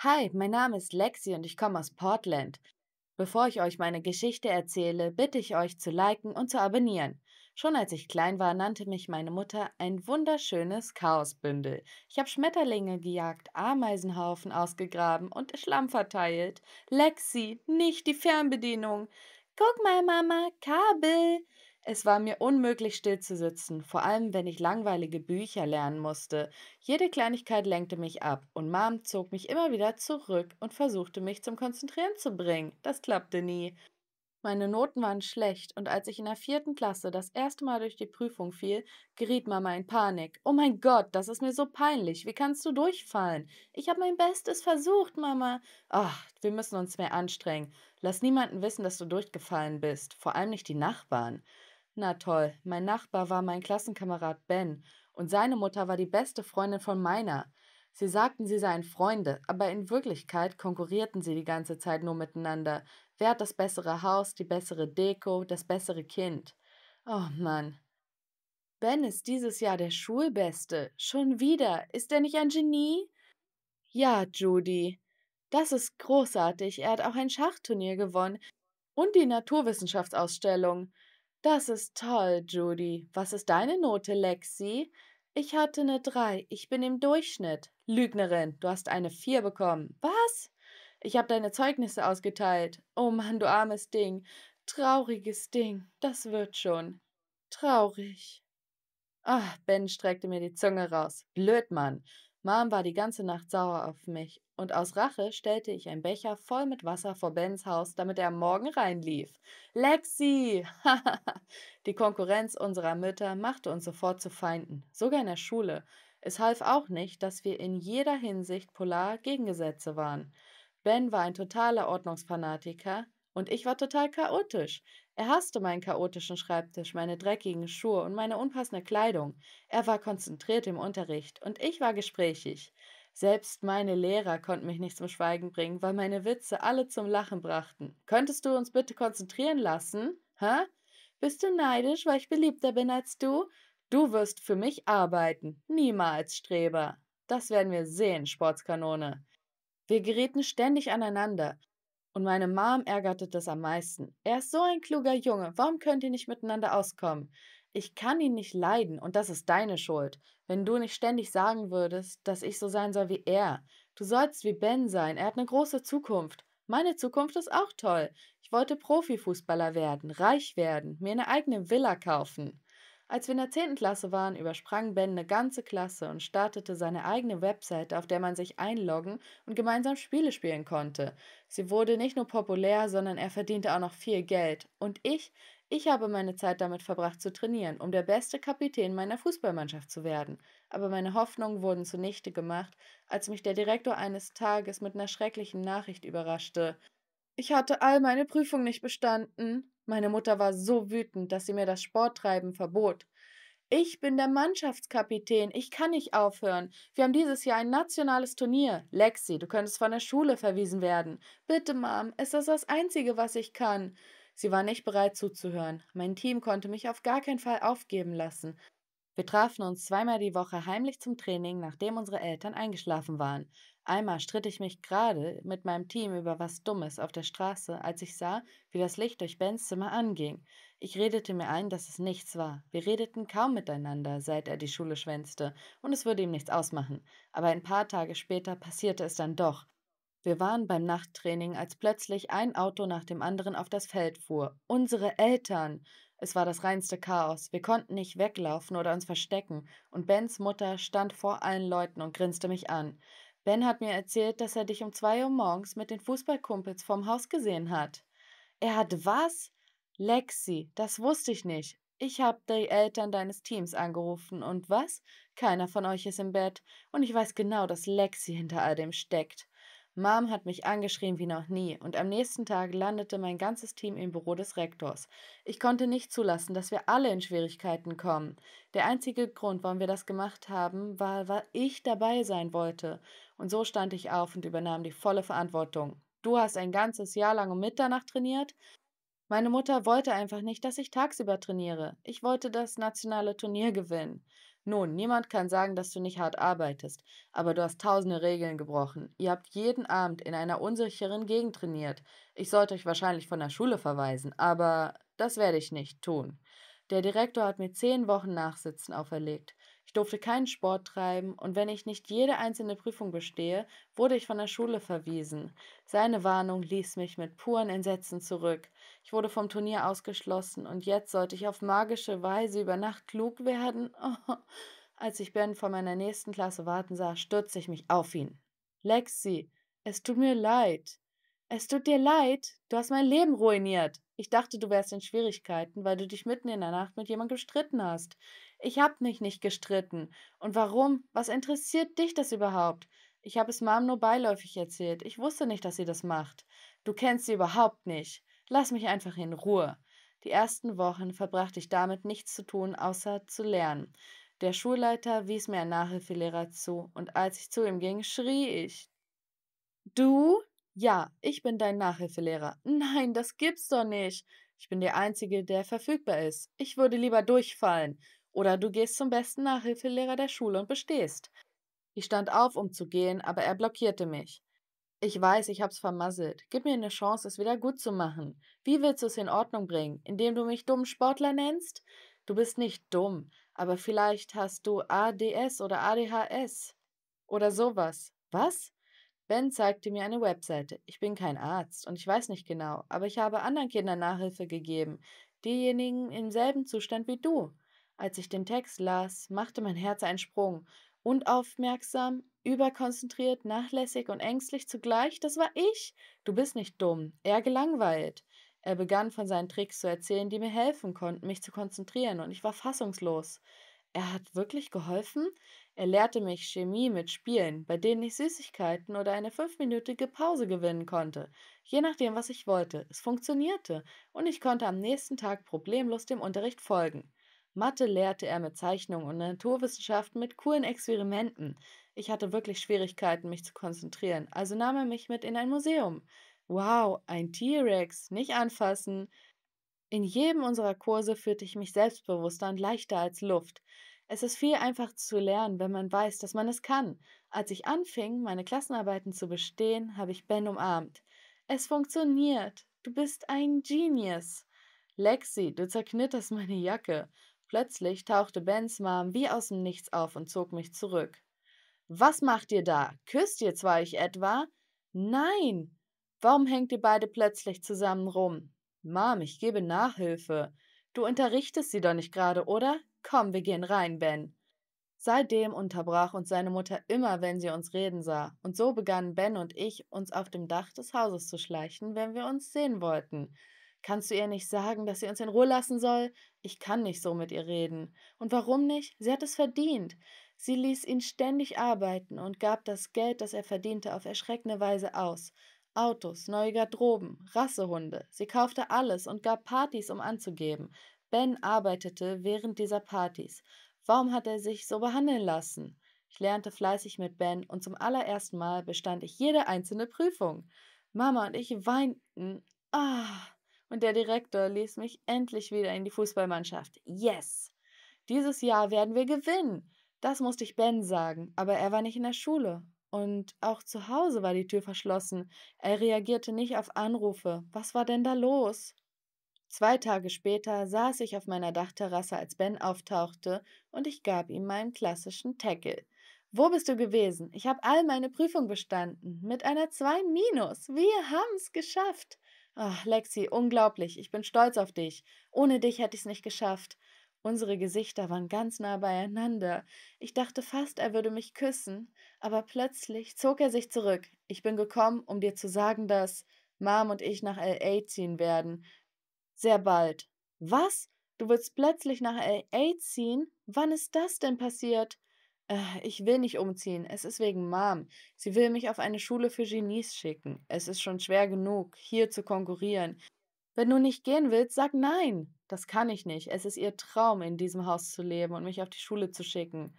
Hi, mein Name ist Lexi und ich komme aus Portland. Bevor ich euch meine Geschichte erzähle, bitte ich euch zu liken und zu abonnieren. Schon als ich klein war, nannte mich meine Mutter ein wunderschönes Chaosbündel. Ich habe Schmetterlinge gejagt, Ameisenhaufen ausgegraben und Schlamm verteilt. Lexi, nicht die Fernbedienung. Guck mal, Mama, Kabel. Es war mir unmöglich still zu sitzen, vor allem wenn ich langweilige Bücher lernen musste. Jede Kleinigkeit lenkte mich ab und Mom zog mich immer wieder zurück und versuchte mich zum Konzentrieren zu bringen. Das klappte nie. Meine Noten waren schlecht und als ich in der vierten Klasse das erste Mal durch die Prüfung fiel, geriet Mama in Panik. Oh mein Gott, das ist mir so peinlich. Wie kannst du durchfallen? Ich habe mein Bestes versucht, Mama. Ach, wir müssen uns mehr anstrengen. Lass niemanden wissen, dass du durchgefallen bist, vor allem nicht die Nachbarn. Na toll, mein Nachbar war mein Klassenkamerad Ben und seine Mutter war die beste Freundin von meiner. Sie sagten, sie seien Freunde, aber in Wirklichkeit konkurrierten sie die ganze Zeit nur miteinander. Wer hat das bessere Haus, die bessere Deko, das bessere Kind? Oh Mann. Ben ist dieses Jahr der Schulbeste. Schon wieder. Ist er nicht ein Genie? Ja, Judy. Das ist großartig. Er hat auch ein Schachturnier gewonnen und die Naturwissenschaftsausstellung. Das ist toll, Judy. Was ist deine Note, Lexi? Ich hatte eine 3. Ich bin im Durchschnitt. Lügnerin, du hast eine 4 bekommen. Was? Ich habe deine Zeugnisse ausgeteilt. Oh Mann, du armes Ding. Trauriges Ding. Das wird schon. Traurig. Ach, Ben streckte mir die Zunge raus. Blöd, Mann. Mom war die ganze Nacht sauer auf mich und aus Rache stellte ich einen Becher voll mit Wasser vor Bens Haus, damit er am Morgen reinlief. Lexi! die Konkurrenz unserer Mütter machte uns sofort zu Feinden, sogar in der Schule. Es half auch nicht, dass wir in jeder Hinsicht polar Gegengesätze waren. Ben war ein totaler Ordnungsfanatiker und ich war total chaotisch. Er hasste meinen chaotischen Schreibtisch, meine dreckigen Schuhe und meine unpassende Kleidung. Er war konzentriert im Unterricht und ich war gesprächig. Selbst meine Lehrer konnten mich nicht zum Schweigen bringen, weil meine Witze alle zum Lachen brachten. Könntest du uns bitte konzentrieren lassen? Hä? Bist du neidisch, weil ich beliebter bin als du? Du wirst für mich arbeiten. Niemals, Streber. Das werden wir sehen, Sportskanone. Wir gerieten ständig aneinander. Und meine Mom ärgerte das am meisten. Er ist so ein kluger Junge, warum könnt ihr nicht miteinander auskommen? Ich kann ihn nicht leiden und das ist deine Schuld. Wenn du nicht ständig sagen würdest, dass ich so sein soll wie er. Du sollst wie Ben sein, er hat eine große Zukunft. Meine Zukunft ist auch toll. Ich wollte Profifußballer werden, reich werden, mir eine eigene Villa kaufen. Als wir in der 10. Klasse waren, übersprang Ben eine ganze Klasse und startete seine eigene Webseite, auf der man sich einloggen und gemeinsam Spiele spielen konnte. Sie wurde nicht nur populär, sondern er verdiente auch noch viel Geld. Und ich, ich habe meine Zeit damit verbracht zu trainieren, um der beste Kapitän meiner Fußballmannschaft zu werden. Aber meine Hoffnungen wurden zunichte gemacht, als mich der Direktor eines Tages mit einer schrecklichen Nachricht überraschte. Ich hatte all meine Prüfungen nicht bestanden. Meine Mutter war so wütend, dass sie mir das Sporttreiben verbot. Ich bin der Mannschaftskapitän, ich kann nicht aufhören. Wir haben dieses Jahr ein nationales Turnier. Lexi, du könntest von der Schule verwiesen werden. Bitte, Mom, ist das das Einzige, was ich kann? Sie war nicht bereit zuzuhören. Mein Team konnte mich auf gar keinen Fall aufgeben lassen. Wir trafen uns zweimal die Woche heimlich zum Training, nachdem unsere Eltern eingeschlafen waren. Einmal stritt ich mich gerade mit meinem Team über was Dummes auf der Straße, als ich sah, wie das Licht durch Bens Zimmer anging. Ich redete mir ein, dass es nichts war. Wir redeten kaum miteinander, seit er die Schule schwänzte, und es würde ihm nichts ausmachen. Aber ein paar Tage später passierte es dann doch. Wir waren beim Nachttraining, als plötzlich ein Auto nach dem anderen auf das Feld fuhr. Unsere Eltern. Es war das reinste Chaos. Wir konnten nicht weglaufen oder uns verstecken, und Bens Mutter stand vor allen Leuten und grinste mich an. Ben hat mir erzählt, dass er dich um zwei Uhr morgens mit den Fußballkumpels vorm Haus gesehen hat. Er hat was? Lexi, das wusste ich nicht. Ich habe die Eltern deines Teams angerufen und was? Keiner von euch ist im Bett und ich weiß genau, dass Lexi hinter all dem steckt. Mom hat mich angeschrien wie noch nie und am nächsten Tag landete mein ganzes Team im Büro des Rektors. Ich konnte nicht zulassen, dass wir alle in Schwierigkeiten kommen. Der einzige Grund, warum wir das gemacht haben, war, weil ich dabei sein wollte. Und so stand ich auf und übernahm die volle Verantwortung. Du hast ein ganzes Jahr lang um Mitternacht trainiert? Meine Mutter wollte einfach nicht, dass ich tagsüber trainiere. Ich wollte das nationale Turnier gewinnen. Nun, niemand kann sagen, dass du nicht hart arbeitest, aber du hast tausende Regeln gebrochen. Ihr habt jeden Abend in einer unsicheren Gegend trainiert. Ich sollte euch wahrscheinlich von der Schule verweisen, aber das werde ich nicht tun. Der Direktor hat mir zehn Wochen Nachsitzen auferlegt. Ich durfte keinen Sport treiben und wenn ich nicht jede einzelne Prüfung bestehe, wurde ich von der Schule verwiesen. Seine Warnung ließ mich mit puren Entsetzen zurück. Ich wurde vom Turnier ausgeschlossen und jetzt sollte ich auf magische Weise über Nacht klug werden? Oh. Als ich Ben vor meiner nächsten Klasse warten sah, stürzte ich mich auf ihn. Lexi, es tut mir leid. Es tut dir leid, du hast mein Leben ruiniert. Ich dachte, du wärst in Schwierigkeiten, weil du dich mitten in der Nacht mit jemandem gestritten hast. Ich hab mich nicht gestritten. Und warum? Was interessiert dich das überhaupt? Ich habe es Mom nur beiläufig erzählt. Ich wusste nicht, dass sie das macht. Du kennst sie überhaupt nicht. Lass mich einfach in Ruhe. Die ersten Wochen verbrachte ich damit, nichts zu tun, außer zu lernen. Der Schulleiter wies mir einen Nachhilfelehrer zu, und als ich zu ihm ging, schrie ich. Du? Ja, ich bin dein Nachhilfelehrer. Nein, das gibt's doch nicht. Ich bin der Einzige, der verfügbar ist. Ich würde lieber durchfallen. Oder du gehst zum besten Nachhilfelehrer der Schule und bestehst. Ich stand auf, um zu gehen, aber er blockierte mich. Ich weiß, ich hab's vermasselt. Gib mir eine Chance, es wieder gut zu machen. Wie willst du es in Ordnung bringen? Indem du mich dummen Sportler nennst? Du bist nicht dumm, aber vielleicht hast du ADS oder ADHS. Oder sowas. Was? Ben zeigte mir eine Webseite. Ich bin kein Arzt und ich weiß nicht genau, aber ich habe anderen Kindern Nachhilfe gegeben. Diejenigen im selben Zustand wie du. Als ich den Text las, machte mein Herz einen Sprung. Unaufmerksam, überkonzentriert, nachlässig und ängstlich zugleich, das war ich. Du bist nicht dumm, er gelangweilt. Er begann von seinen Tricks zu erzählen, die mir helfen konnten, mich zu konzentrieren, und ich war fassungslos. Er hat wirklich geholfen? Er lehrte mich Chemie mit Spielen, bei denen ich Süßigkeiten oder eine fünfminütige Pause gewinnen konnte, je nachdem, was ich wollte. Es funktionierte, und ich konnte am nächsten Tag problemlos dem Unterricht folgen. Mathe lehrte er mit Zeichnungen und Naturwissenschaften mit coolen Experimenten. Ich hatte wirklich Schwierigkeiten, mich zu konzentrieren, also nahm er mich mit in ein Museum. Wow, ein T-Rex, nicht anfassen. In jedem unserer Kurse fühlte ich mich selbstbewusster und leichter als Luft. Es ist viel einfacher zu lernen, wenn man weiß, dass man es kann. Als ich anfing, meine Klassenarbeiten zu bestehen, habe ich Ben umarmt. Es funktioniert. Du bist ein Genius. Lexi, du zerknitterst meine Jacke. Plötzlich tauchte Bens Mom wie aus dem Nichts auf und zog mich zurück. Was macht ihr da? Küsst ihr zwar euch etwa? Nein! Warum hängt ihr beide plötzlich zusammen rum? Mom, ich gebe Nachhilfe. Du unterrichtest sie doch nicht gerade, oder? Komm, wir gehen rein, Ben. Seitdem unterbrach uns seine Mutter immer, wenn sie uns reden sah, und so begannen Ben und ich, uns auf dem Dach des Hauses zu schleichen, wenn wir uns sehen wollten. Kannst du ihr nicht sagen, dass sie uns in Ruhe lassen soll? Ich kann nicht so mit ihr reden. Und warum nicht? Sie hat es verdient. Sie ließ ihn ständig arbeiten und gab das Geld, das er verdiente, auf erschreckende Weise aus. Autos, neue Garderoben, Rassehunde. Sie kaufte alles und gab Partys, um anzugeben. Ben arbeitete während dieser Partys. Warum hat er sich so behandeln lassen? Ich lernte fleißig mit Ben und zum allerersten Mal bestand ich jede einzelne Prüfung. Mama und ich weinten. Ah und der Direktor ließ mich endlich wieder in die Fußballmannschaft. Yes! Dieses Jahr werden wir gewinnen! Das musste ich Ben sagen, aber er war nicht in der Schule. Und auch zu Hause war die Tür verschlossen. Er reagierte nicht auf Anrufe. Was war denn da los? Zwei Tage später saß ich auf meiner Dachterrasse, als Ben auftauchte, und ich gab ihm meinen klassischen Tackle. Wo bist du gewesen? Ich habe all meine Prüfungen bestanden. Mit einer 2 Minus. Wir haben's geschafft. Ach, Lexi, unglaublich. Ich bin stolz auf dich. Ohne dich hätte ich es nicht geschafft. Unsere Gesichter waren ganz nah beieinander. Ich dachte fast, er würde mich küssen, aber plötzlich zog er sich zurück. Ich bin gekommen, um dir zu sagen, dass Mom und ich nach LA ziehen werden. Sehr bald. Was? Du willst plötzlich nach LA ziehen? Wann ist das denn passiert? Äh, ich will nicht umziehen. Es ist wegen Mom. Sie will mich auf eine Schule für Genies schicken. Es ist schon schwer genug, hier zu konkurrieren. Wenn du nicht gehen willst, sag nein. Das kann ich nicht. Es ist ihr Traum, in diesem Haus zu leben und mich auf die Schule zu schicken.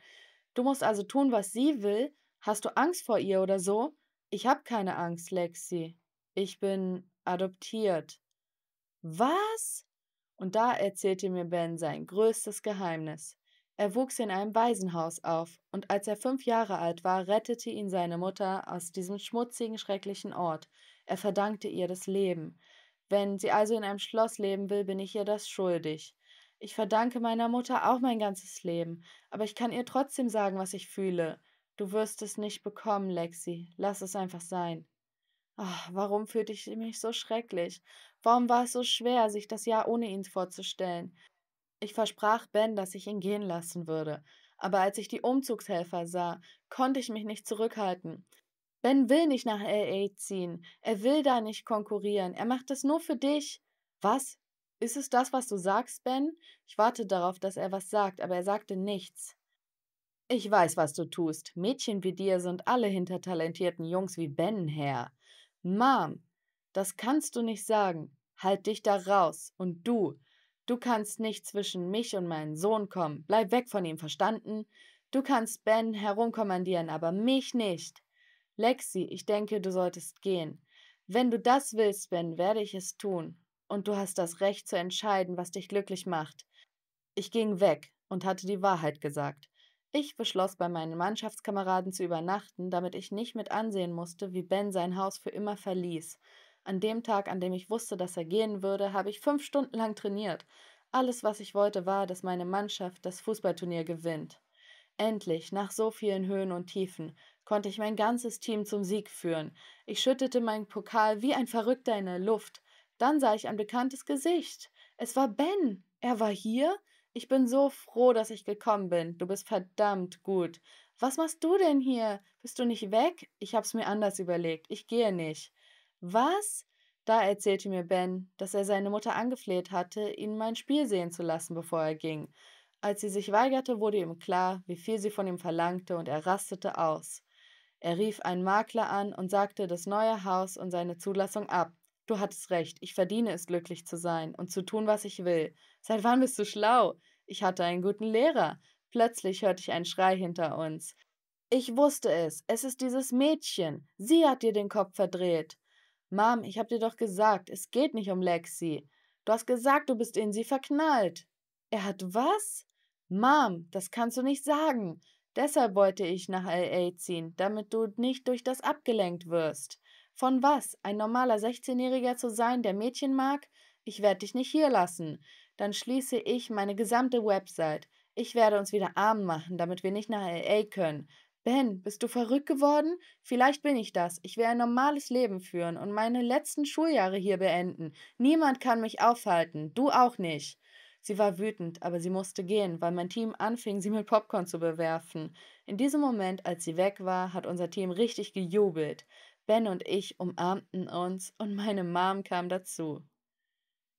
Du musst also tun, was sie will. Hast du Angst vor ihr oder so? Ich habe keine Angst, Lexi. Ich bin adoptiert. Was? Und da erzählte mir Ben sein größtes Geheimnis. Er wuchs in einem Waisenhaus auf, und als er fünf Jahre alt war, rettete ihn seine Mutter aus diesem schmutzigen, schrecklichen Ort. Er verdankte ihr das Leben. Wenn sie also in einem Schloss leben will, bin ich ihr das schuldig. Ich verdanke meiner Mutter auch mein ganzes Leben, aber ich kann ihr trotzdem sagen, was ich fühle. Du wirst es nicht bekommen, Lexi. Lass es einfach sein. Ach, warum fühlte ich mich so schrecklich? Warum war es so schwer, sich das Jahr ohne ihn vorzustellen? Ich versprach Ben, dass ich ihn gehen lassen würde, aber als ich die Umzugshelfer sah, konnte ich mich nicht zurückhalten. Ben will nicht nach LA ziehen, er will da nicht konkurrieren, er macht es nur für dich. Was? Ist es das, was du sagst, Ben? Ich warte darauf, dass er was sagt, aber er sagte nichts. Ich weiß, was du tust. Mädchen wie dir sind alle hinter talentierten Jungs wie Ben her. Mom, das kannst du nicht sagen. Halt dich da raus. Und du, Du kannst nicht zwischen mich und meinen Sohn kommen. Bleib weg von ihm, verstanden? Du kannst Ben herumkommandieren, aber mich nicht. Lexi, ich denke, du solltest gehen. Wenn du das willst, Ben, werde ich es tun. Und du hast das Recht zu entscheiden, was dich glücklich macht. Ich ging weg und hatte die Wahrheit gesagt. Ich beschloss, bei meinen Mannschaftskameraden zu übernachten, damit ich nicht mit ansehen musste, wie Ben sein Haus für immer verließ. An dem Tag, an dem ich wusste, dass er gehen würde, habe ich fünf Stunden lang trainiert. Alles, was ich wollte, war, dass meine Mannschaft das Fußballturnier gewinnt. Endlich, nach so vielen Höhen und Tiefen, konnte ich mein ganzes Team zum Sieg führen. Ich schüttete meinen Pokal wie ein Verrückter in der Luft. Dann sah ich ein bekanntes Gesicht. Es war Ben. Er war hier. Ich bin so froh, dass ich gekommen bin. Du bist verdammt gut. Was machst du denn hier? Bist du nicht weg? Ich hab's mir anders überlegt. Ich gehe nicht. Was? Da erzählte mir Ben, dass er seine Mutter angefleht hatte, ihn mein Spiel sehen zu lassen, bevor er ging. Als sie sich weigerte, wurde ihm klar, wie viel sie von ihm verlangte, und er rastete aus. Er rief einen Makler an und sagte das neue Haus und seine Zulassung ab. Du hattest recht, ich verdiene es, glücklich zu sein und zu tun, was ich will. Seit wann bist du schlau? Ich hatte einen guten Lehrer. Plötzlich hörte ich einen Schrei hinter uns. Ich wusste es, es ist dieses Mädchen. Sie hat dir den Kopf verdreht. Mom, ich hab dir doch gesagt, es geht nicht um Lexi. Du hast gesagt, du bist in sie verknallt. Er hat was? Mom, das kannst du nicht sagen. Deshalb wollte ich nach LA ziehen, damit du nicht durch das abgelenkt wirst. Von was? Ein normaler 16-Jähriger zu sein, der Mädchen mag? Ich werde dich nicht hier lassen. Dann schließe ich meine gesamte Website. Ich werde uns wieder arm machen, damit wir nicht nach LA können. Ben, bist du verrückt geworden? Vielleicht bin ich das. Ich will ein normales Leben führen und meine letzten Schuljahre hier beenden. Niemand kann mich aufhalten, du auch nicht. Sie war wütend, aber sie musste gehen, weil mein Team anfing, sie mit Popcorn zu bewerfen. In diesem Moment, als sie weg war, hat unser Team richtig gejubelt. Ben und ich umarmten uns und meine Mom kam dazu.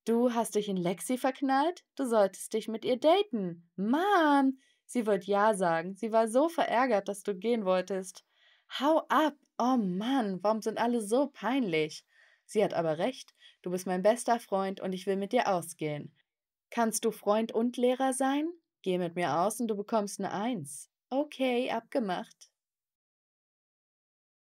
Du hast dich in Lexi verknallt? Du solltest dich mit ihr daten. Mom, Sie wird Ja sagen. Sie war so verärgert, dass du gehen wolltest. Hau ab! Oh Mann, warum sind alle so peinlich? Sie hat aber recht. Du bist mein bester Freund und ich will mit dir ausgehen. Kannst du Freund und Lehrer sein? Geh mit mir aus und du bekommst eine Eins. Okay, abgemacht.